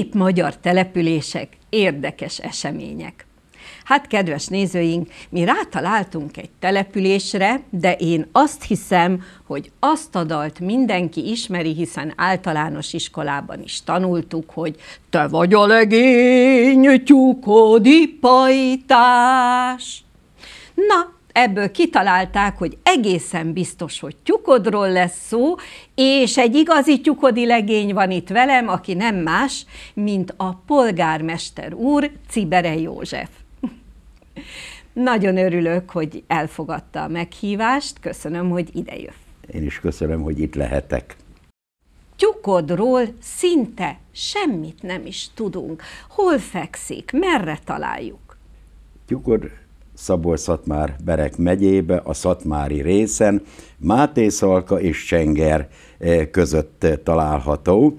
szép magyar települések, érdekes események. Hát, kedves nézőink, mi rátaláltunk egy településre, de én azt hiszem, hogy azt a dalt mindenki ismeri, hiszen általános iskolában is tanultuk, hogy te vagy a legény tyúkodi pajtás. Na, ebből kitalálták, hogy egészen biztos, hogy tyukodról lesz szó, és egy igazi tyukodi legény van itt velem, aki nem más, mint a polgármester úr, Cibere József. Nagyon örülök, hogy elfogadta a meghívást, köszönöm, hogy idejött. Én is köszönöm, hogy itt lehetek tyukodról szinte semmit nem is tudunk. Hol fekszik, merre találjuk? Tyukod Szabolcs-Szatmár Berek megyébe, a Szatmári részen, Máté Szalka és Csenger eh, között eh, található.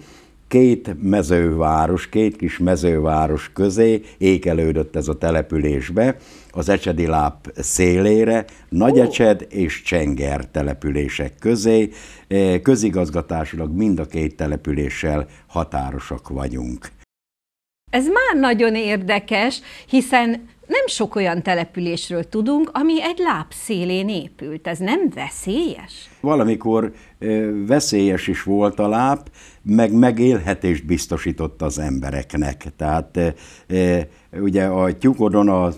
Két mezőváros, két kis mezőváros közé ékelődött ez a településbe, az Ecsedi Láp szélére, Nagyecsed és Csenger települések közé. Eh, közigazgatásilag mind a két településsel határosak vagyunk. Ez már nagyon érdekes, hiszen nem sok olyan településről tudunk, ami egy láb szélén épült. Ez nem veszélyes? Valamikor veszélyes is volt a láb, meg megélhetést biztosított az embereknek. Tehát ugye a tyúkodon a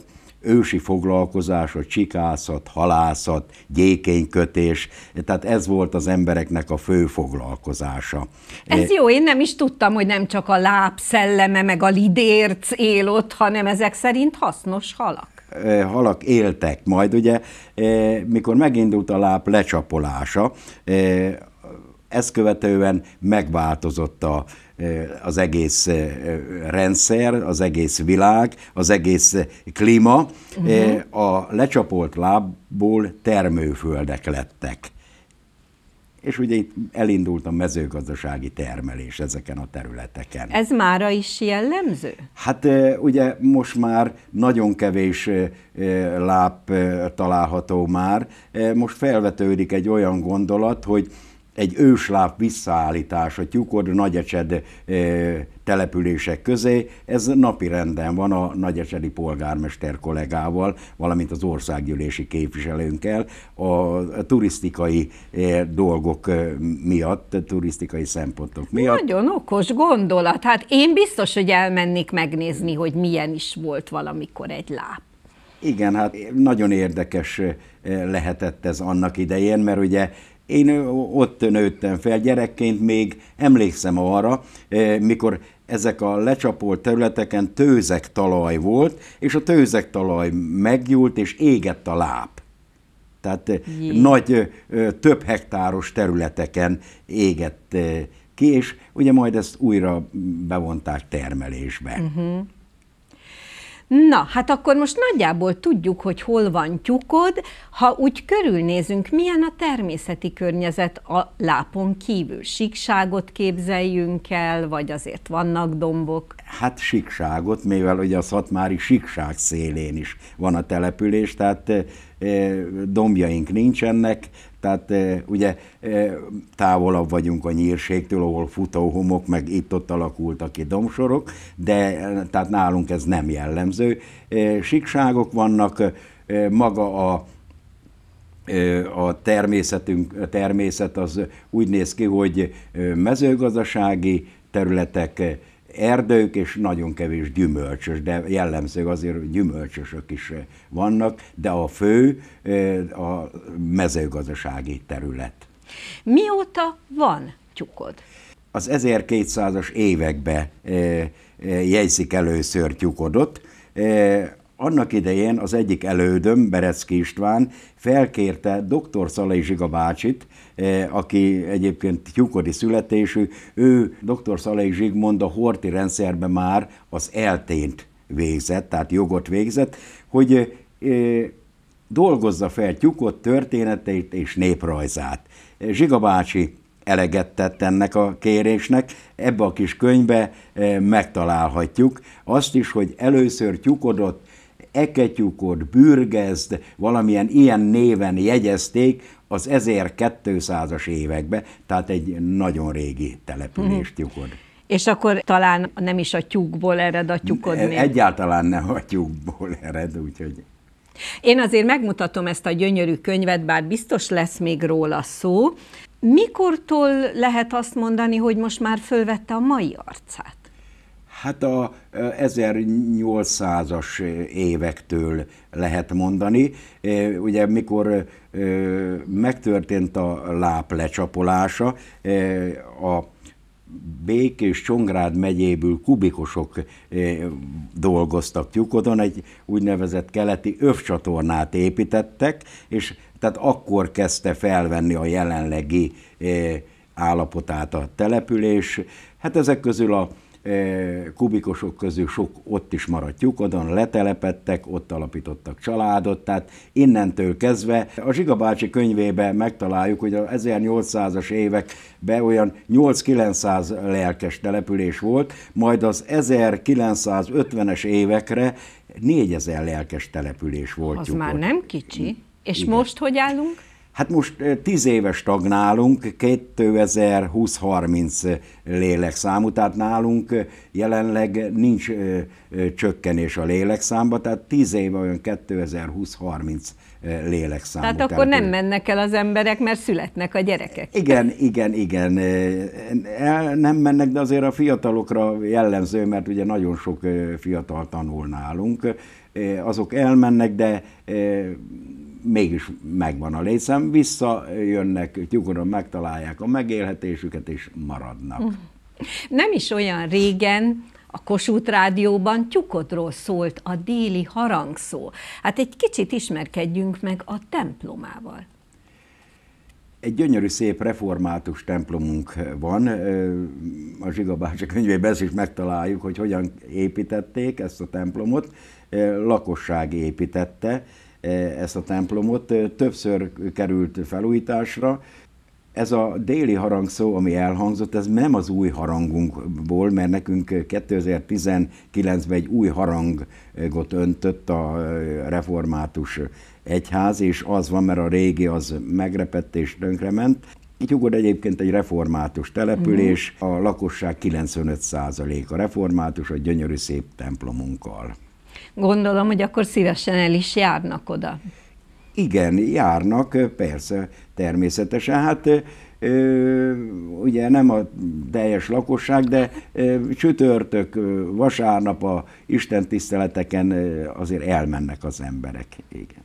ősi foglalkozása, csikászat, halászat, gyékénykötés, tehát ez volt az embereknek a fő foglalkozása. Ez eh, jó, én nem is tudtam, hogy nem csak a láb szelleme, meg a lidérc él ott, hanem ezek szerint hasznos halak eh, halak éltek. Majd ugye, eh, mikor megindult a láp lecsapolása, ezt követően megváltozott a Eh, az egész eh, rendszer, az egész világ, az egész eh, klíma. Uh-huh. A lecsapolt lábból termőföldek lettek. És ugye itt elindult a mezőgazdasági termelés ezeken a területeken. Ez mára is jellemző? Hát ugye most már nagyon kevés láb található már. Most felvetődik egy olyan gondolat, hogy egy visszaállítás visszaállítása Tyukod nagyecsed eh, települések közé. Ez napi renden van a nagyecsedi polgármester kollégával, valamint az országgyűlési képviselőnkkel a turisztikai eh, dolgok eh, miatt, turisztikai szempontok miatt. Nagyon okos gondolat. Hát én biztos, hogy elmennék megnézni, hogy milyen is volt valamikor egy láp. Igen, hát nagyon érdekes lehetett ez annak idején, mert ugye én ott nőttem fel gyerekként, még emlékszem arra, eh, mikor ezek a lecsapolt területeken tőzek talaj volt, és a tőzek talaj meggyúlt, és égett a láb. Tehát eh, Jé. nagy, eh, több hektáros területeken égett ki, és ugye majd ezt újra bevonták termelésbe. Uh-huh. Na, hát akkor most nagyjából tudjuk, hogy hol van tyúkod, ha úgy körülnézünk, milyen a természeti környezet a lápon kívül. Síkságot képzeljünk el, vagy azért vannak dombok? Hát síkságot, mivel ugye a szatmári síkság szélén is van a település, tehát eh, eh, dombjaink nincsenek, tehát eh, ugye eh, távolabb vagyunk a nyírségtől, ahol futóhomok, meg itt-ott alakultak ki domsorok, de eh, tehát nálunk ez nem jellemző. Sikságok vannak, maga a a természetünk, a természet az úgy néz ki, hogy mezőgazdasági területek, erdők, és nagyon kevés gyümölcsös, de jellemző azért gyümölcsösök is eh, vannak, de a fő eh, a mezőgazdasági terület. Mióta van tyúkod? Az 1200-as években eh, jegyzik először tyúkodot. Annak idején az egyik elődöm, Berecki István, felkérte dr. Szalai Zsiga bácsit, Eh, aki egyébként tyúkodi születésű, ő dr. Szalai Zsigmond a horti rendszerben már az eltént végzett, tehát jogot végzett, hogy eh, dolgozza fel tyúkot történeteit és néprajzát. Eh, Zsiga bácsi eleget tett ennek a kérésnek. Ebbe a kis könyvbe megtalálhatjuk azt is, hogy először tyúkodott eketyúkod, bürgezd, valamilyen ilyen néven jegyezték, az 1200-as évekbe, tehát egy nagyon régi települést mm. lyukod. És akkor talán nem is a tyúkból ered a tyúkod még. E, egyáltalán nem a tyúkból ered, úgyhogy... Én azért megmutatom ezt a gyönyörű könyvet, bár biztos lesz még róla szó. Mikortól lehet azt mondani, hogy most már fölvette a mai arcát? Hát a 1800-as eh, évektől lehet mondani. Eh, ugye mikor eh, megtörtént a láp lecsapolása, a Békés Csongrád megyéből kubikosok dolgoztak tyúkodon, egy úgynevezett keleti övcsatornát építettek, és tehát akkor kezdte felvenni a jelenlegi állapotát a település. Hát ezek közül a Eh, kubikosok közül sok ott is maradt lyukodon, letelepettek, ott alapítottak családot, tehát innentől kezdve a Zsiga bácsi könyvében megtaláljuk, hogy az 1800-as években olyan 8-900 lelkes település volt, majd az 1950-es évekre 4000 lelkes település volt. Az lyukod. már nem kicsi. És Igen. most hogy állunk? Hát most tíz éves stagnálunk, 2020-30 lélekszámú, tehát nálunk jelenleg nincs csökkenés a lélekszámba, tehát tíz éve olyan 2020-30 lélekszámú. Tehát akkor nem mennek el az emberek, mert születnek a gyerekek. Igen, igen, igen. El nem mennek, de azért a fiatalokra jellemző, mert ugye nagyon sok fiatal tanul nálunk. Azok elmennek, de mégis megvan a létszám, visszajönnek, tyúkoron megtalálják a megélhetésüket, és maradnak. Hm. Nem is olyan régen a Kossuth Rádióban tyukodról szólt a déli harangszó. Hát egy kicsit ismerkedjünk meg a templomával. Egy gyönyörű, szép református templomunk van. A Zsigabácsa könyvében ezt is megtaláljuk, hogy hogyan építették ezt a templomot. Lakosság építette E, ezt a templomot. Többször került felújításra. Ez a déli harangszó, ami elhangzott, ez nem az új harangunkból, mert nekünk 2019-ben egy új harangot öntött a református egyház, és az van, mert a régi az megrepett és tönkrement. Nyugod egyébként egy református település, mhm. a lakosság 95% a református, a gyönyörű szép templomunkkal. Gondolom, hogy akkor szívesen el is járnak oda. Igen, járnak, persze, természetesen. Hát ugye nem a teljes lakosság, de csütörtök, vasárnap a istentiszteleteken azért elmennek az emberek. Igen.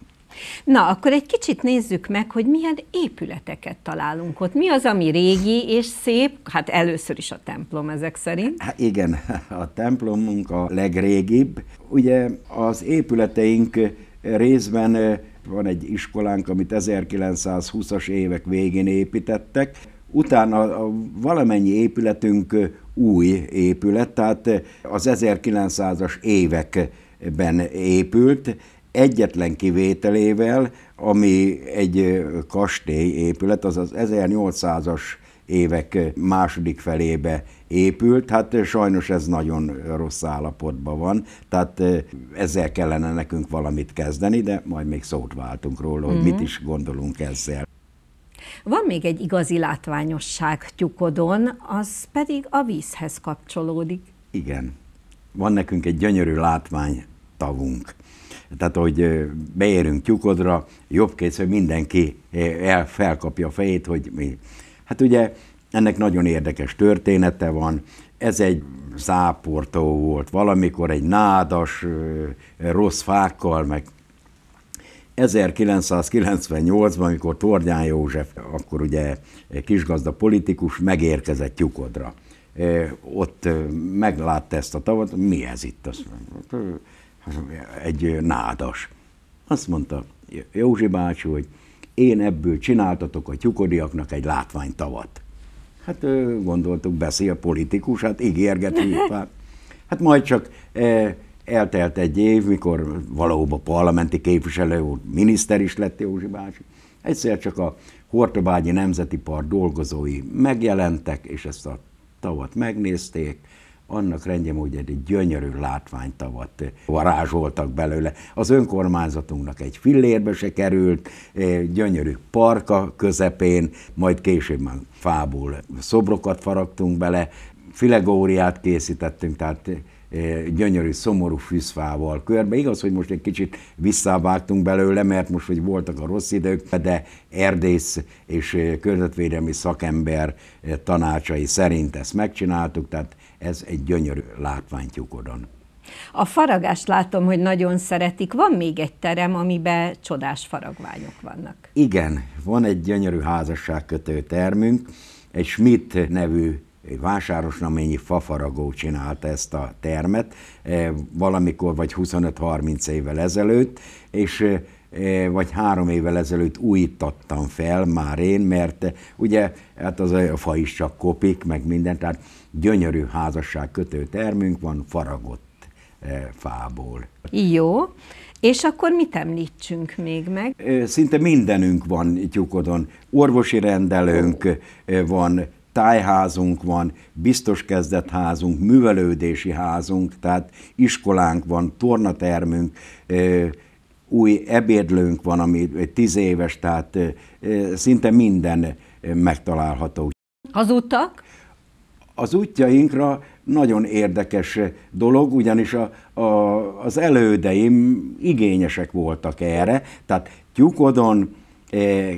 Na, akkor egy kicsit nézzük meg, hogy milyen épületeket találunk ott. Mi az, ami régi és szép? Hát először is a templom ezek szerint. Hát igen, a templomunk a legrégibb. Ugye az épületeink részben van egy iskolánk, amit 1920-as évek végén építettek, Utána a valamennyi épületünk új épület, tehát az 1900-as években épült, egyetlen kivételével, ami egy kastély épület, az az 1800-as évek második felébe épült, hát sajnos ez nagyon rossz állapotban van, tehát ezzel kellene nekünk valamit kezdeni, de majd még szót váltunk róla, hogy mm-hmm. mit mhm. is gondolunk ezzel. Van még egy igazi látványosság tyukodon, az pedig a vízhez kapcsolódik. Igen. Van nekünk egy gyönyörű látvány tavunk. Tehát, hogy beérünk tyúkodra, jobb kész, hogy mindenki el, felkapja a fejét, hogy mi. Hát ugye ennek nagyon érdekes története van. Ez egy záportó volt valamikor, egy nádas, rossz fákkal, meg 1998-ban, amikor Tordján József, akkor ugye kisgazda politikus, megérkezett Tyukodra. Ott meglátta ezt a tavat, mi ez itt? Azt hát, egy nádas. Azt mondta Józsi bácsi, hogy én ebből csináltatok a tyukodiaknak egy látványtavat. Hát gondoltuk, beszél politikus, hát ígérget hívták. Hát majd csak eltelt egy év, mikor valóban parlamenti képviselő miniszter is lett Józsi bácsi. Egyszer csak a Hortobágyi Nemzeti Park dolgozói megjelentek, és ezt a tavat megnézték, annak rendje, hogy egy gyönyörű látványtavat varázsoltak belőle. Az önkormányzatunknak egy fillérbe se került, e, gyönyörű parka közepén, majd később már fából szobrokat faragtunk bele, filegóriát készítettünk, tehát e, gyönyörű, szomorú fűszfával körbe. Igaz, hogy most egy kicsit visszavágtunk belőle, mert most, hogy voltak a rossz idők, de erdész és környezetvédelmi szakember e, tanácsai szerint ezt megcsináltuk, tehát ez egy gyönyörű látványt tyúkodon. A faragást látom, hogy nagyon szeretik. Van még egy terem, amiben csodás faragványok vannak. Igen, van egy gyönyörű házasságkötő termünk. Egy Schmidt nevű egy vásárosnaményi fafaragó csinálta ezt a termet eh, valamikor vagy 25-30 évvel ezelőtt, és eh, eh, vagy három évvel ezelőtt újítottam fel már én, mert ugye hát az a fa is csak kopik, meg minden, tehát gyönyörű házasság kötő termünk van, faragott eh, fából. Jó, és akkor mit említsünk még meg? Szinte mindenünk van tyúkodon. Orvosi rendelőnk van, tájházunk van, biztos kezdetházunk, művelődési házunk, tehát iskolánk van, tornatermünk, új ebédlőnk van, ami tíz éves, tehát szinte minden megtalálható. Az utak? az útjainkra nagyon érdekes dolog, ugyanis a, a, az elődeim igényesek voltak erre, tehát tyúkodon eh,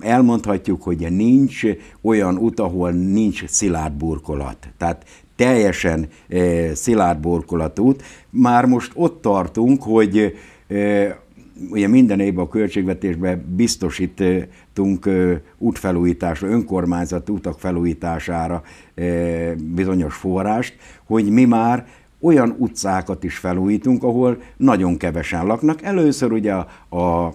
elmondhatjuk, hogy nincs olyan út, ahol nincs szilárd burkolat. Tehát teljesen eh, szilárd burkolatút. Már most ott tartunk, hogy eh, ugye minden évben a költségvetésben biztosítunk útfelújításra, önkormányzat utak felújítására bizonyos forrást, hogy mi már olyan utcákat is felújítunk, ahol nagyon kevesen laknak. Először ugye a, a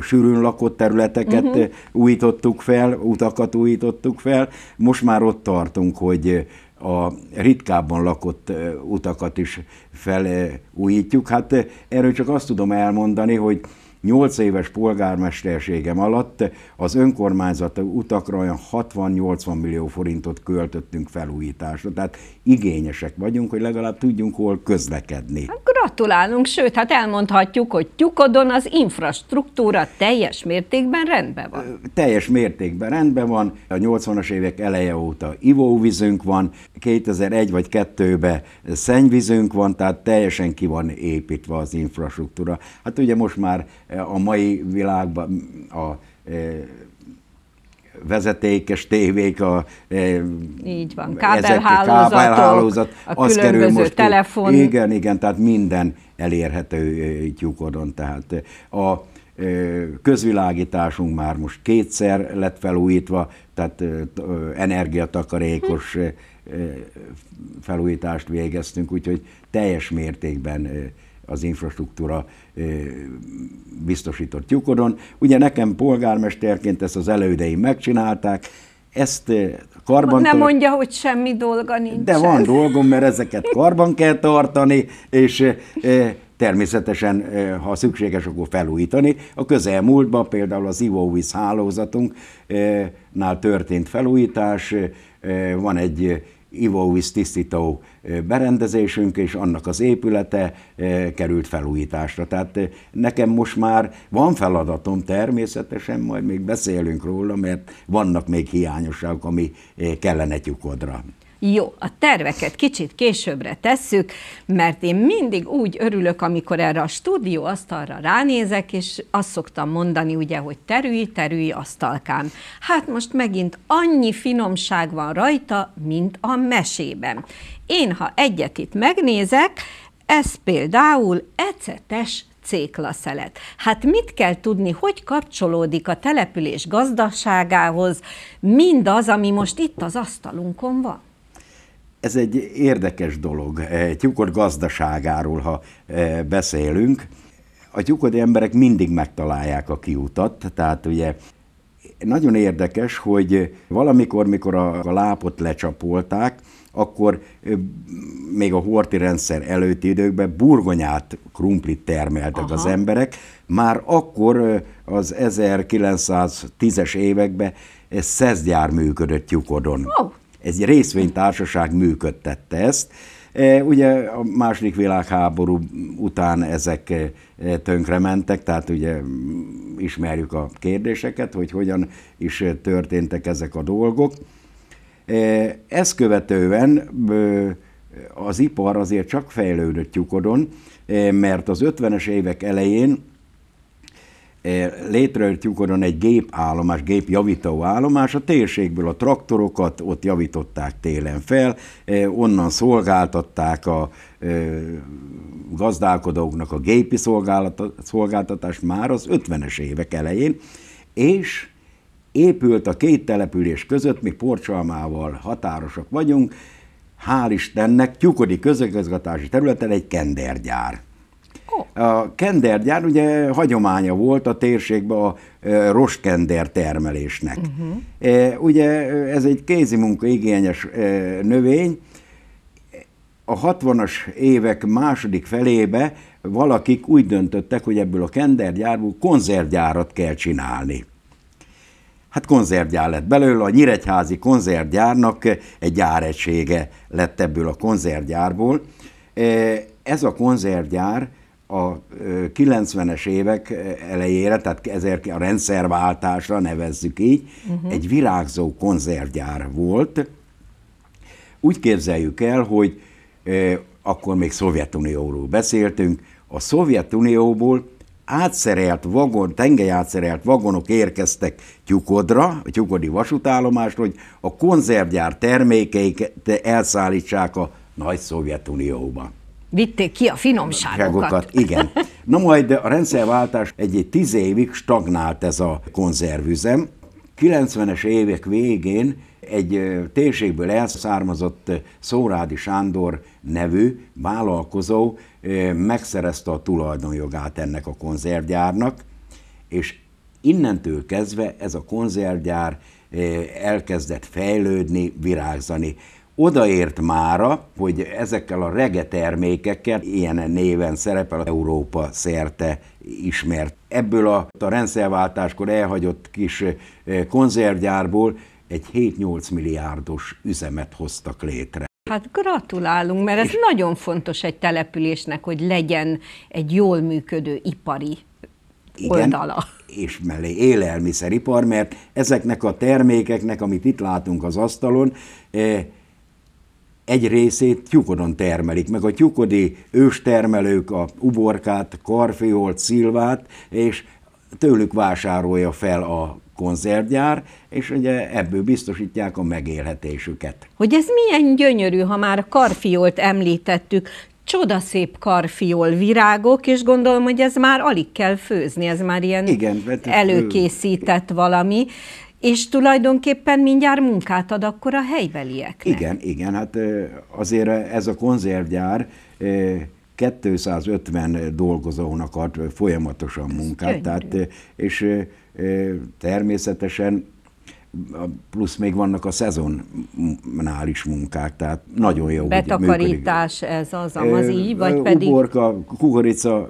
sűrűn lakott területeket uh-huh. újítottuk fel, utakat újítottuk fel. Most már ott tartunk, hogy a ritkábban lakott utakat is felújítjuk. Hát erről csak azt tudom elmondani, hogy 8 éves polgármesterségem alatt az önkormányzat utakra olyan 60-80 millió forintot költöttünk felújításra. Tehát igényesek vagyunk, hogy legalább tudjunk hol közlekedni. Hát gratulálunk, sőt, hát elmondhatjuk, hogy Tyukodon az infrastruktúra teljes mértékben rendben van. Teljes mértékben rendben van. A 80-as évek eleje óta ivóvízünk van, 2001 vagy 2002 ben szennyvízünk van, tehát teljesen ki van építve az infrastruktúra. Hát ugye most már a mai világban a e, vezetékes tévék, a e, Így van, kábelhálózatok, kábelhálózat, a az kerül most telefon. Ki. Igen, igen, tehát minden elérhető e, tyúkodon. Tehát e, a közvilágításunk már most kétszer lett felújítva, tehát energiatakarékos felújítást végeztünk, úgyhogy teljes mértékben az infrastruktúra biztosított lyukodon. Ugye nekem polgármesterként ezt az elődeim megcsinálták, ezt karban... Nem mondja, hogy semmi dolga nincs. De van dolgom, mert ezeket karban kell tartani, és természetesen, ha szükséges, akkor felújítani. A közelmúltban például az Ivovis hálózatunknál történt felújítás, van egy ivóvíz tisztító berendezésünk, és annak az épülete került felújításra. Tehát nekem most már van feladatom természetesen, majd még beszélünk róla, mert vannak még hiányosságok, ami kellene tyúkodra. Jó, a terveket kicsit későbbre tesszük, mert én mindig úgy örülök, amikor erre a stúdió asztalra ránézek, és azt szoktam mondani ugye, hogy terülj, terülj asztalkám. Hát most megint annyi finomság van rajta, mint a mesében. Én, ha egyet itt megnézek, ez például ecetes céklaszelet. Hát mit kell tudni, hogy kapcsolódik a település gazdaságához mindaz, ami most itt az asztalunkon van? ez egy érdekes dolog. Eh, tyúkod gazdaságáról, ha eh, beszélünk, a tyúkodi emberek mindig megtalálják a kiutat, tehát ugye nagyon érdekes, hogy valamikor, mikor a, a lápot lecsapolták, akkor eh, még a horti rendszer előtti időkben burgonyát, krumplit termeltek Aha. az emberek. Már akkor az 1910-es években szezgyár működött Tyukodon. Oh egy részvénytársaság működtette ezt, e, Ugye a második világháború után ezek e, tönkrementek, tehát ugye ismerjük a kérdéseket, hogy hogyan is történtek ezek a dolgok. E, ezt követően az ipar azért csak fejlődött tyukodon, mert az 50-es évek elején Eh, létrejött Tyúkodon egy gépállomás, gépjavító állomás, a térségből a traktorokat ott javították télen fel, eh, onnan szolgáltatták a eh, gazdálkodóknak a gépi szolgáltatást már az 50-es évek elején, és épült a két település között, mi Porcsalmával határosak vagyunk, hál' Istennek Tyúkodi közigazgatási területen egy kendergyár Oh. A kendergyár ugye hagyománya volt a térségben a e, roskender termelésnek. Uh-huh. Ugye e, ez egy kézimunka igényes növény, a 60-as évek második felébe valakik úgy döntöttek, hogy ebből a kendergyárból konzervgyárat kell csinálni. Hát konzervgyár lett belőle, a nyíregyházi konzervgyárnak egy gyáregysége lett ebből a konzervgyárból. Ez a konzervgyár a 90-es évek elejére, tehát ezért a rendszerváltásra nevezzük így, uh-huh. egy virágzó konzervgyár volt. Úgy képzeljük el, hogy akkor még Szovjetunióról beszéltünk, a Szovjetunióból átszerelt vagon, tengely átszerelt vagonok érkeztek Tyukodra, a Tyukodi vasútállomásra, hogy a konzervgyár termékeiket elszállítsák a nagy Szovjetunióba vitték ki a finomságokat. Igen. Na majd a rendszerváltás egy tíz évig stagnált ez a konzervüzem. 90-es évek végén egy térségből elszármazott Szórádi Sándor nevű vállalkozó megszerezte a tulajdonjogát ennek a konzervgyárnak, és innentől kezdve ez a konzervgyár elkezdett fejlődni, virágzani odaért mára, hogy ezekkel a rege termékekkel, ilyen néven szerepel Európa szerte ismert. Ebből a, a rendszerváltáskor elhagyott kis eh, konzervgyárból egy 7-8 milliárdos üzemet hoztak létre. Hát gratulálunk, mert ez nagyon fontos egy településnek, hogy legyen egy jól működő ipari igen, oldala. és mellé élelmiszeripar, mert ezeknek a termékeknek, amit itt látunk az asztalon, eh, egy részét tyúkodon termelik, meg a tyúkodi őstermelők a uborkát, karfiolt, szilvát, és tőlük vásárolja fel a konzervgyár, és ugye ebből biztosítják a megélhetésüket. Hogy ez milyen gyönyörű, ha már karfiolt említettük, csodaszép karfiol virágok, és gondolom, hogy ez már alig kell főzni, ez már ilyen Igen, előkészített valami. És tulajdonképpen mindjárt munkát ad akkor a helybelieknek. Igen, igen, hát azért ez a konzervgyár 250 dolgozónak ad folyamatosan munkát, tehát, és természetesen plusz még vannak a szezonális munkák, tehát nagyon jó. Betakarítás működik. ez az, az így, vagy uborka, pedig? Uborka, kukorica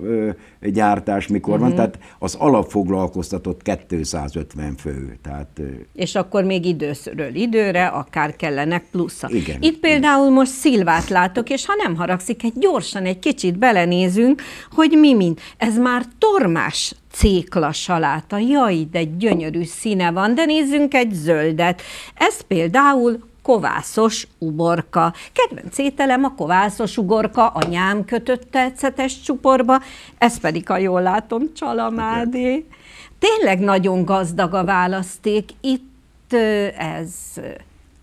gyártás mikor uh-huh. van, mhm. tehát az alapfoglalkoztatott 250 fő. Tehát, És akkor még időszörről időre akár kellenek pluszak. Igen. Itt például igen. most Szilvát látok, és ha nem haragszik, egy gyorsan egy kicsit belenézünk, hogy mi mind. Ez már tormás cékla saláta. Jaj, de gyönyörű színe van, de nézzünk egy zöldet. Ez például kovászos uborka. Kedvenc ételem a kovászos uborka, anyám kötötte ecetes csuporba, ez pedig, a jól látom, csalamádé. Tényleg nagyon gazdag a választék, itt ez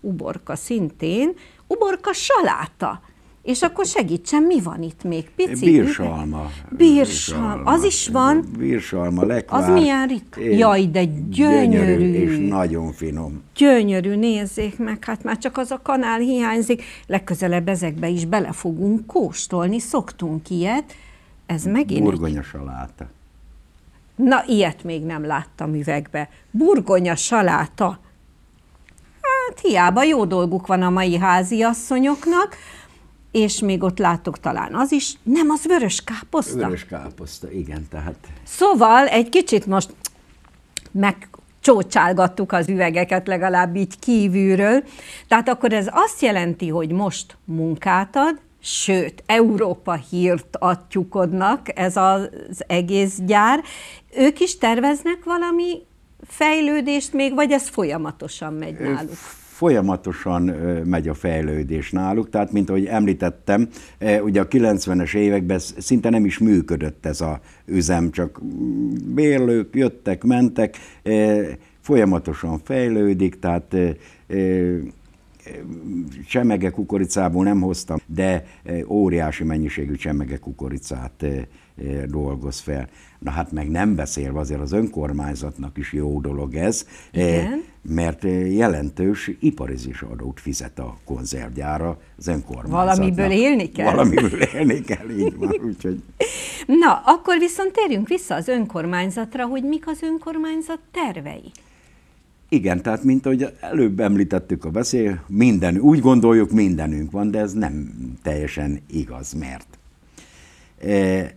uborka szintén, uborka saláta és akkor segítsen, mi van itt még? Pici? Bírsalma. Bírsalma. Az is van. Bírsalma, lekvár. Az milyen ritka. Jaj, de gyönyörű. gyönyörű. és nagyon finom. Gyönyörű, nézzék meg, hát már csak az a kanál hiányzik. Legközelebb ezekbe is bele fogunk kóstolni, szoktunk ilyet. Ez megint... Burgonya saláta. Na, ilyet még nem láttam üvegbe. Burgonya saláta. Hát hiába jó dolguk van a mai háziasszonyoknak, és még ott látok talán az is, nem, az vörös káposzta. Vörös káposzta, igen, tehát. Szóval egy kicsit most meg csócsálgattuk az üvegeket legalább így kívülről. Tehát akkor ez azt jelenti, hogy most munkát ad, sőt, Európa hírt adtyukodnak ez az egész gyár. Ők is terveznek valami fejlődést még, vagy ez folyamatosan megy náluk? folyamatosan megy a fejlődés náluk, tehát mint ahogy említettem, ugye a 90-es években szinte nem is működött ez a üzem, csak mm, bérlők jöttek, mentek, folyamatosan fejlődik, tehát csemege kukoricából nem hoztam, de e, óriási mennyiségű csemege kukoricát e, e, dolgoz fel. Na hát meg nem beszélve, azért az önkormányzatnak is jó dolog ez, Igen? mert jelentős iparizis adót fizet a konzervgyára az önkormányzatnak. Valamiből élni kell. Valamiből élni kell, így van. Úgyhogy... Na, akkor viszont térjünk vissza az önkormányzatra, hogy mik az önkormányzat tervei. Igen, tehát mint ahogy előbb említettük a beszél, minden, úgy gondoljuk mindenünk van, de ez nem teljesen igaz, mert e,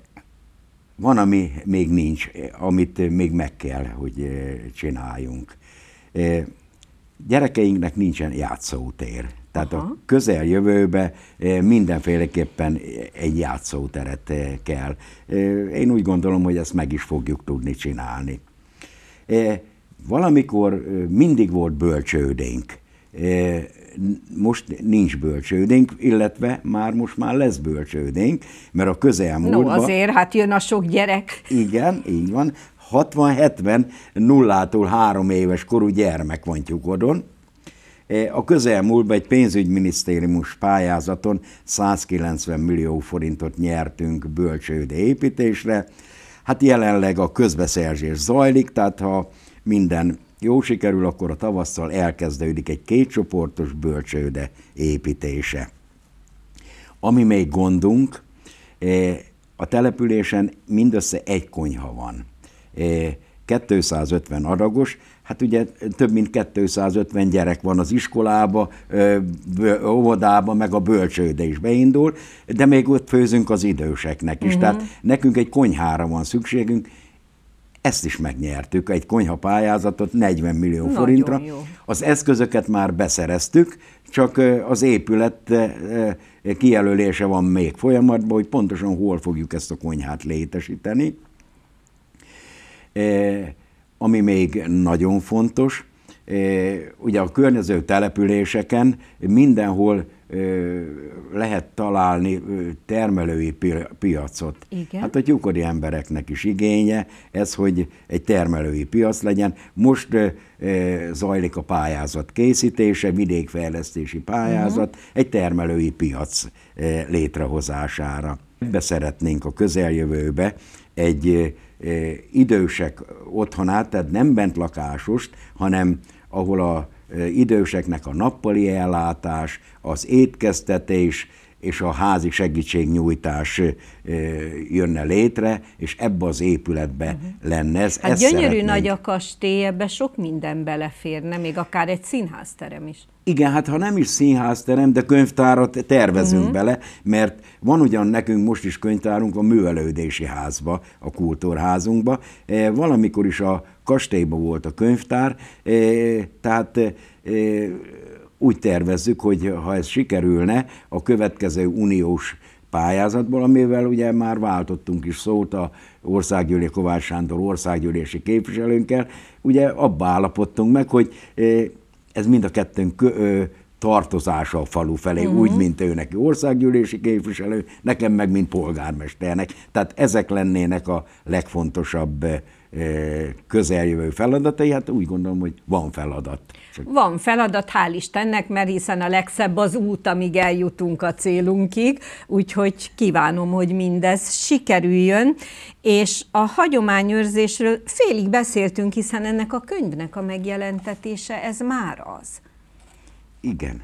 van, ami még nincs, amit még meg kell, hogy e, csináljunk. E, gyerekeinknek nincsen játszótér. Tehát Aha. a közeljövőbe mindenféleképpen egy játszóteret kell. Én úgy gondolom, hogy ezt meg is fogjuk tudni csinálni. Valamikor mindig volt bölcsődénk, most nincs bölcsődénk, illetve már most már lesz bölcsődénk, mert a közelmúltban... No azért, hát jön a sok gyerek. Igen, így van. 60-70 nullától három éves korú gyermek van tyukodon. A közelmúltban egy pénzügyminisztériumus pályázaton 190 millió forintot nyertünk bölcsődé építésre. Hát jelenleg a közbeszerzés zajlik, tehát ha minden jó sikerül, akkor a tavasszal elkezdődik egy kétcsoportos bölcsőde építése. Ami még gondunk, eh, a településen mindössze egy konyha van. 250 eh, adagos, hát ugye több mint 250 gyerek van az iskolába, eh, óvodába, meg a bölcsőde is beindul, de még ott főzünk az időseknek is. Uh-huh. Tehát nekünk egy konyhára van szükségünk, ezt is megnyertük, egy konyha pályázatot 40 millió Nagyon forintra. Jó. Az eszközöket már beszereztük, csak az épület kijelölése van még folyamatban, hogy pontosan hol fogjuk ezt a konyhát létesíteni. Ami még nagyon fontos, ugye a környező településeken mindenhol lehet találni termelői piacot. Igen. Hát a gyukori embereknek is igénye ez, hogy egy termelői piac legyen. Most zajlik a pályázat készítése, vidékfejlesztési pályázat, uh-huh. egy termelői piac létrehozására. Ebbe szeretnénk a közeljövőbe egy idősek otthonát, tehát nem bent lakásost, hanem ahol a időseknek a nappali ellátás, az étkeztetés és a házi segítségnyújtás jönne létre, és ebbe az épületbe uh-huh. lenne ez. Hát ezt gyönyörű szeretnénk. nagy a kastély, ebbe sok minden beleférne, még akár egy színházterem is. Igen, hát ha nem is színházterem, de könyvtárat tervezünk uh-huh. bele, mert van ugyan nekünk most is könyvtárunk a művelődési házba, a kultúrházunkba. Valamikor is a kastélyban volt a könyvtár, eh, tehát eh, úgy tervezzük, hogy ha ez sikerülne, a következő uniós pályázatból, amivel ugye már váltottunk is szót a országgyűlés Kovács Sándor országgyűlési képviselőnkkel, ugye abba állapodtunk meg, hogy eh, ez mind a kettőnk tartozása a falu felé, uh-huh. úgy, mint ő neki országgyűlési képviselő, nekem meg, mint polgármesternek. Tehát ezek lennének a legfontosabb közeljövő feladatai, hát úgy gondolom, hogy van feladat. Csak... Van feladat, hál' Istennek, mert hiszen a legszebb az út, amíg eljutunk a célunkig, úgyhogy kívánom, hogy mindez sikerüljön, és a hagyományőrzésről félig beszéltünk, hiszen ennek a könyvnek a megjelentetése, ez már az. Igen.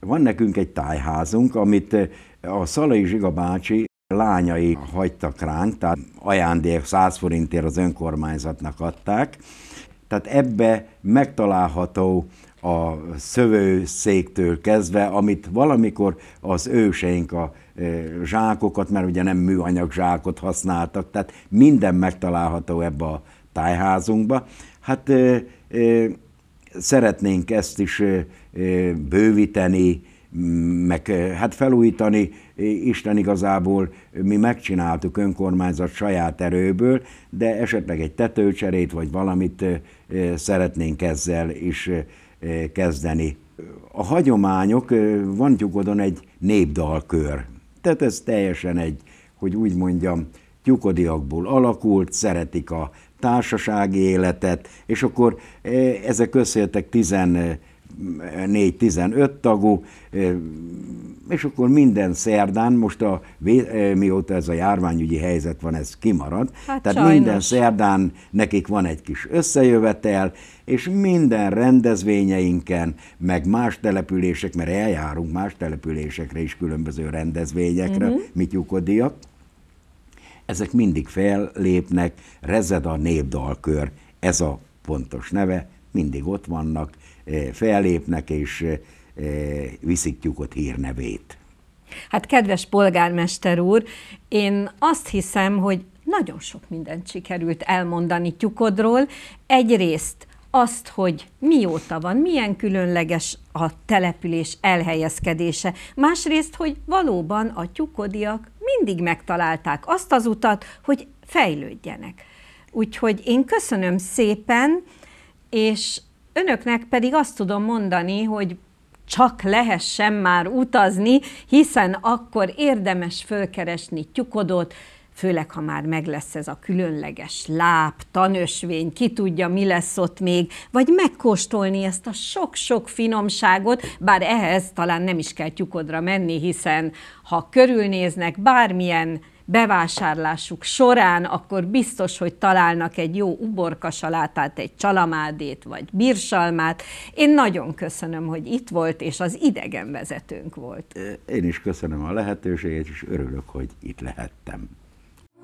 Van nekünk egy tájházunk, amit a Szalai Zsiga bácsi lányai hagytak ránk, tehát ajándék 100 forintért az önkormányzatnak adták. Tehát ebbe megtalálható a szövőszéktől kezdve, amit valamikor az őseink a e, zsákokat, mert ugye nem műanyag zsákot használtak, tehát minden megtalálható ebbe a tájházunkba. Hát ö, e, ö, e, szeretnénk ezt is ö, bővíteni, meg eh, hát felújítani, eh, Isten igazából eh, mi megcsináltuk önkormányzat saját erőből, de esetleg egy tetőcserét vagy valamit szeretnénk ezzel is kezdeni. A hagyományok, van Tyukodon egy népdalkör, tehát ez teljesen egy, hogy úgy mondjam, tyukodiakból alakult, szeretik a társasági életet, és akkor ezek összejöttek 10 4-15 tagú, eh, és akkor minden szerdán, most a, eh, mióta ez a járványügyi helyzet van, ez kimarad, hát tehát sajnos. minden szerdán nekik van egy kis összejövetel, és minden rendezvényeinken, meg más települések, mert eljárunk más településekre is különböző rendezvényekre, uh-huh. mit lyukodiak, ezek mindig fellépnek, rezed a népdalkör, ez a pontos neve, mindig ott vannak, fellépnek és viszik tyúkot hírnevét. Hát kedves polgármester úr, én azt hiszem, hogy nagyon sok mindent sikerült elmondani tyukodról. Egyrészt azt, hogy mióta van, milyen különleges a település elhelyezkedése. Másrészt, hogy valóban a tyukodiak mindig megtalálták azt az utat, hogy fejlődjenek. Úgyhogy én köszönöm szépen, és Önöknek pedig azt tudom mondani, hogy csak lehessen már utazni, hiszen akkor érdemes fölkeresni tyukodót, főleg ha már meg lesz ez a különleges láb, tanösvény, ki tudja, mi lesz ott még, vagy megkóstolni ezt a sok-sok finomságot, bár ehhez talán nem is kell tyukodra menni, hiszen ha körülnéznek bármilyen bevásárlásuk során, akkor biztos, hogy találnak egy jó uborkasalátát, egy csalamádét vagy birsalmát. Én nagyon köszönöm, hogy itt volt, és az idegen vezetőnk volt. Én is köszönöm a lehetőséget, és örülök, hogy itt lehettem.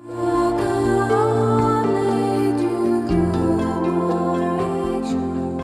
Oh,